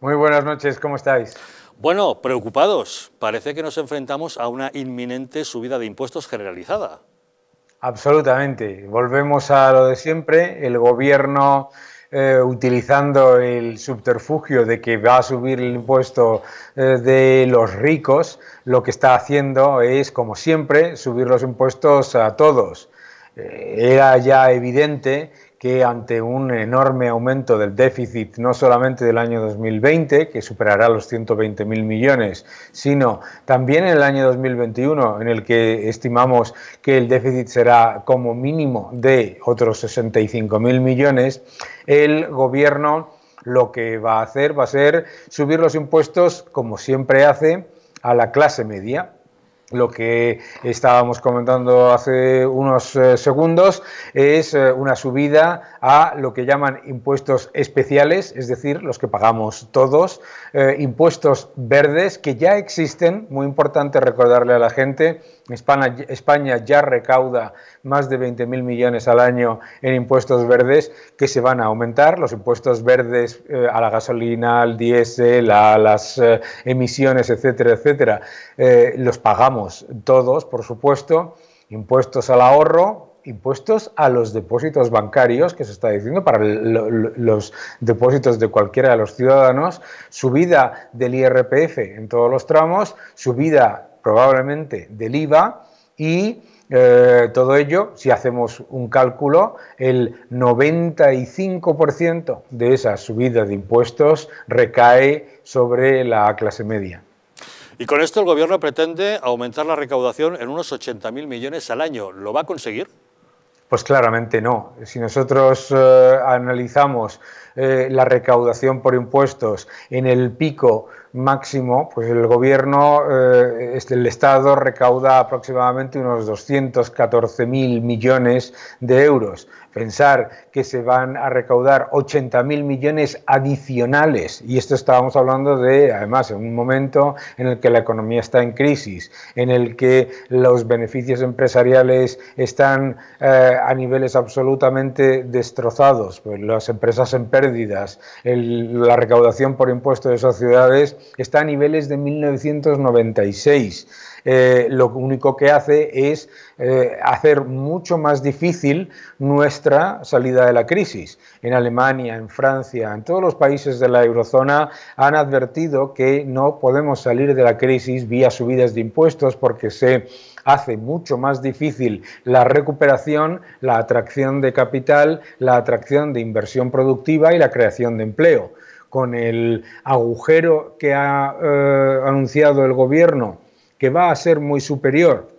Muy buenas noches, ¿cómo estáis? Bueno, preocupados. Parece que nos enfrentamos a una inminente subida de impuestos generalizada. Absolutamente. Volvemos a lo de siempre. El gobierno, eh, utilizando el subterfugio de que va a subir el impuesto eh, de los ricos, lo que está haciendo es, como siempre, subir los impuestos a todos. Eh, era ya evidente que ante un enorme aumento del déficit, no solamente del año 2020, que superará los 120.000 millones, sino también en el año 2021, en el que estimamos que el déficit será como mínimo de otros 65.000 millones, el gobierno lo que va a hacer va a ser subir los impuestos, como siempre hace, a la clase media lo que estábamos comentando hace unos eh, segundos es eh, una subida a lo que llaman impuestos especiales, es decir, los que pagamos todos, eh, impuestos verdes que ya existen, muy importante recordarle a la gente, España, ya recauda más de 20.000 millones al año en impuestos verdes que se van a aumentar. Los impuestos verdes eh, a la gasolina, al diésel, a las eh, emisiones, etcétera, etcétera, eh, los pagamos todos, por supuesto. Impuestos al ahorro, impuestos a los depósitos bancarios, que se está diciendo para los depósitos de cualquiera de los ciudadanos, subida del IRPF en todos los tramos, subida probablemente del IVA y eh, todo ello, si hacemos un cálculo, el 95% de esa subida de impuestos recae sobre la clase media. Y con esto el gobierno pretende aumentar la recaudación en unos 80.000 millones al año. ¿Lo va a conseguir? Pues claramente no. Si nosotros eh, analizamos eh, la recaudación por impuestos en el pico máximo, pues el gobierno, eh, el Estado recauda aproximadamente unos 214.000 millones de euros. Pensar que se van a recaudar 80.000 millones adicionales, y esto estábamos hablando de, además, en un momento en el que la economía está en crisis, en el que los beneficios empresariales están eh, a niveles absolutamente destrozados, pues las empresas en pérdidas, la recaudación por impuestos de sociedades está a niveles de 1996. Eh, lo único que hace es eh, hacer mucho más difícil nuestra salida de la crisis. En Alemania, en Francia, en todos los países de la eurozona han advertido que no podemos salir de la crisis vía subidas de impuestos porque se hace mucho más difícil la recuperación, la atracción de capital, la atracción de inversión productiva y la creación de empleo con el agujero que ha eh, anunciado el gobierno, que va a ser muy superior.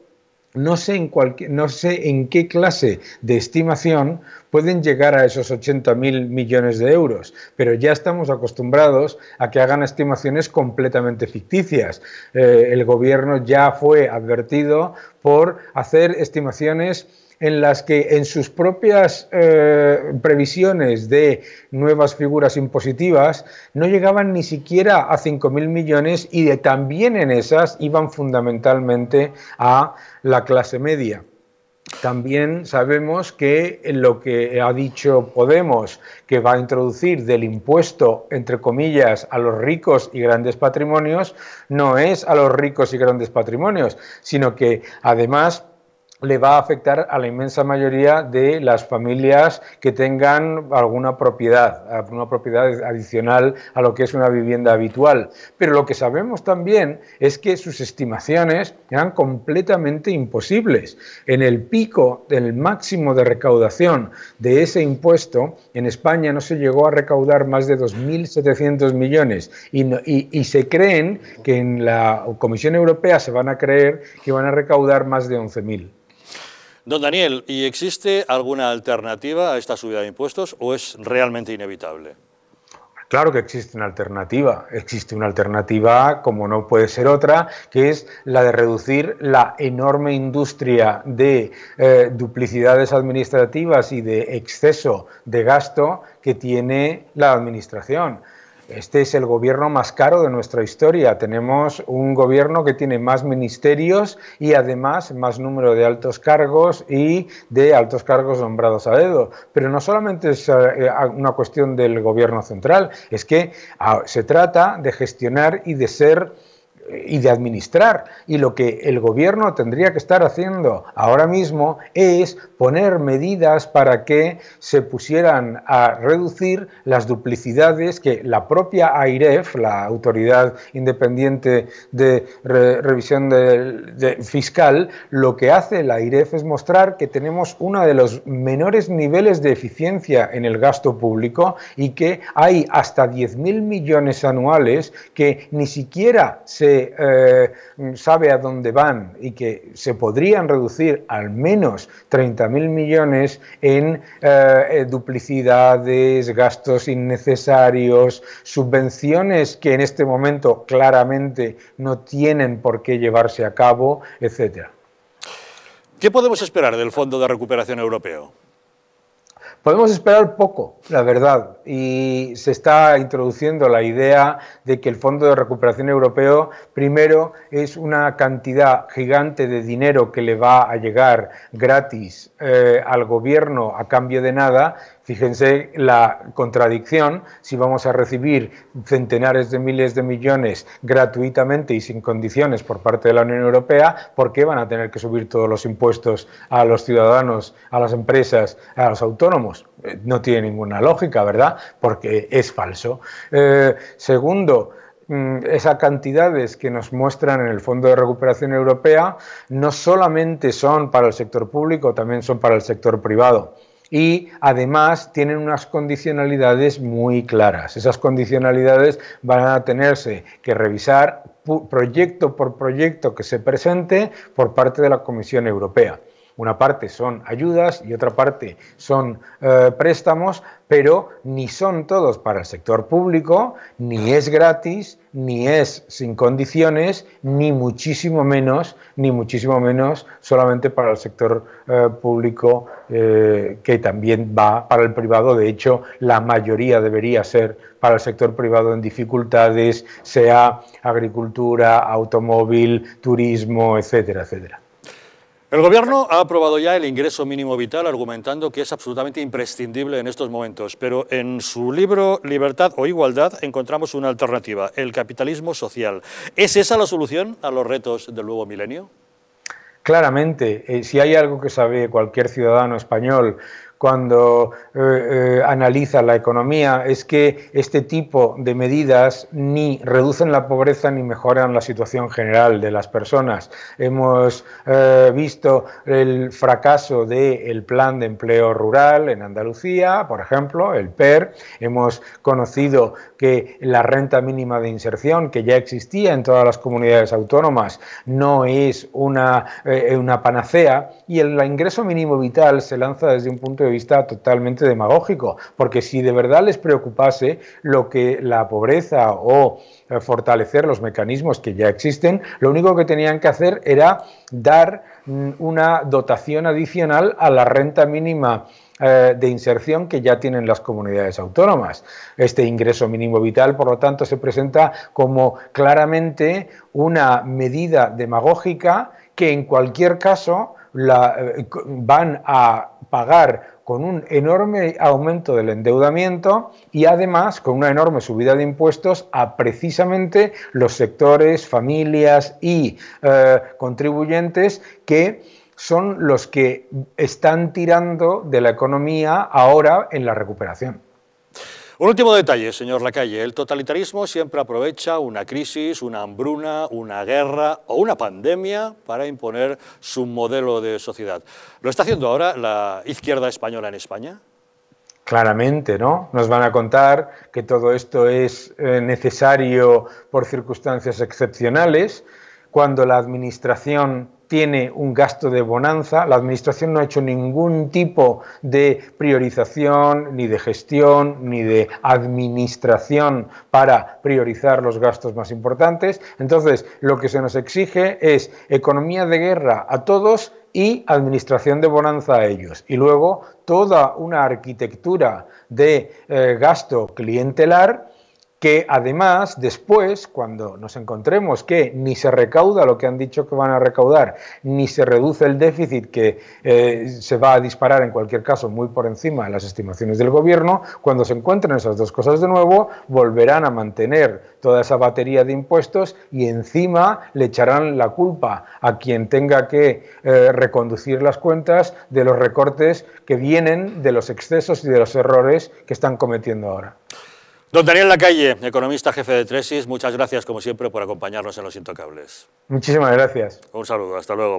No sé, en no sé en qué clase de estimación pueden llegar a esos mil millones de euros, pero ya estamos acostumbrados a que hagan estimaciones completamente ficticias. Eh, el gobierno ya fue advertido por hacer estimaciones en las que en sus propias eh, previsiones de nuevas figuras impositivas no llegaban ni siquiera a 5.000 millones y de, también en esas iban fundamentalmente a la clase media. También sabemos que lo que ha dicho Podemos, que va a introducir del impuesto, entre comillas, a los ricos y grandes patrimonios, no es a los ricos y grandes patrimonios, sino que además le va a afectar a la inmensa mayoría de las familias que tengan alguna propiedad, alguna propiedad adicional a lo que es una vivienda habitual. Pero lo que sabemos también es que sus estimaciones eran completamente imposibles. En el pico del máximo de recaudación de ese impuesto, en España no se llegó a recaudar más de 2.700 millones y, y se creen que en la Comisión Europea se van a creer que van a recaudar más de 11.000. Don Daniel, ¿y existe alguna alternativa a esta subida de impuestos o es realmente inevitable? Claro que existe una alternativa. Existe una alternativa, como no puede ser otra, que es la de reducir la enorme industria de eh, duplicidades administrativas y de exceso de gasto que tiene la Administración. Este es el gobierno más caro de nuestra historia. Tenemos un gobierno que tiene más ministerios y además más número de altos cargos y de altos cargos nombrados a dedo. Pero no solamente es eh, una cuestión del gobierno central, es que ah, se trata de gestionar y de ser y de administrar. Y lo que el gobierno tendría que estar haciendo ahora mismo es poner medidas para que se pusieran a reducir las duplicidades que la propia AIREF, la Autoridad Independiente de Revisión Fiscal, lo que hace la AIREF es mostrar que tenemos uno de los menores niveles de eficiencia en el gasto público y que hay hasta 10.000 millones anuales que ni siquiera se eh, sabe a dónde van y que se podrían reducir al menos 30.000 millones en eh, eh, duplicidades, gastos innecesarios, subvenciones que en este momento claramente no tienen por qué llevarse a cabo, etc. ¿Qué podemos esperar del Fondo de Recuperación Europeo? Podemos esperar poco, la verdad, y se está introduciendo la idea de que el Fondo de Recuperación Europeo, primero, es una cantidad gigante de dinero que le va a llegar gratis eh, al gobierno a cambio de nada, Fíjense la contradicción, si vamos a recibir centenares de miles de millones gratuitamente y sin condiciones por parte de la Unión Europea, ¿por qué van a tener que subir todos los impuestos a los ciudadanos, a las empresas, a los autónomos? Eh, no tiene ninguna lógica, ¿verdad? Porque es falso. Eh, segundo, mm, esas cantidades que nos muestran en el Fondo de Recuperación Europea no solamente son para el sector público, también son para el sector privado y además tienen unas condicionalidades muy claras. Esas condicionalidades van a tenerse que revisar proyecto por proyecto que se presente por parte de la Comisión Europea. Una parte son ayudas y otra parte son eh, préstamos, pero ni son todos para el sector público, ni es gratis, ni es sin condiciones, ni muchísimo menos, ni muchísimo menos solamente para el sector eh, público eh, que también va para el privado. De hecho, la mayoría debería ser para el sector privado en dificultades, sea agricultura, automóvil, turismo, etcétera, etcétera. El Gobierno ha aprobado ya el ingreso mínimo vital argumentando que es absolutamente imprescindible en estos momentos, pero en su libro Libertad o Igualdad encontramos una alternativa, el capitalismo social. ¿Es esa la solución a los retos del nuevo milenio? Claramente, eh, si hay algo que sabe cualquier ciudadano español cuando eh, eh, analiza la economía es que este tipo de medidas ni reducen la pobreza ni mejoran la situación general de las personas. Hemos eh, visto el fracaso del plan de empleo rural en Andalucía, por ejemplo, el PER. Hemos conocido que la renta mínima de inserción, que ya existía en todas las comunidades autónomas, no es una, una panacea y el ingreso mínimo vital se lanza desde un punto de vista totalmente demagógico, porque si de verdad les preocupase lo que la pobreza o eh, fortalecer los mecanismos que ya existen, lo único que tenían que hacer era dar mm, una dotación adicional a la renta mínima eh, de inserción que ya tienen las comunidades autónomas. Este ingreso mínimo vital, por lo tanto, se presenta como claramente una medida demagógica que en cualquier caso la, eh, van a pagar con un enorme aumento del endeudamiento y además con una enorme subida de impuestos a precisamente los sectores, familias y eh, contribuyentes que son los que están tirando de la economía ahora en la recuperación. Un último detalle, señor Lacalle. El totalitarismo siempre aprovecha una crisis, una hambruna, una guerra o una pandemia para imponer su modelo de sociedad. ¿Lo está haciendo ahora la izquierda española en España? Claramente, ¿no? Nos van a contar que todo esto es eh, necesario por circunstancias excepcionales, cuando la administración tiene un gasto de bonanza, la Administración no ha hecho ningún tipo de priorización, ni de gestión, ni de administración para priorizar los gastos más importantes. Entonces, lo que se nos exige es economía de guerra a todos y administración de bonanza a ellos. Y luego toda una arquitectura de eh, gasto clientelar que además después, cuando nos encontremos que ni se recauda lo que han dicho que van a recaudar, ni se reduce el déficit que eh, se va a disparar en cualquier caso muy por encima de las estimaciones del gobierno, cuando se encuentren esas dos cosas de nuevo, volverán a mantener toda esa batería de impuestos y encima le echarán la culpa a quien tenga que eh, reconducir las cuentas de los recortes que vienen de los excesos y de los errores que están cometiendo ahora. Don Daniel Lacalle, economista jefe de Tresis, muchas gracias como siempre por acompañarnos en Los Intocables. Muchísimas gracias. Un saludo, hasta luego.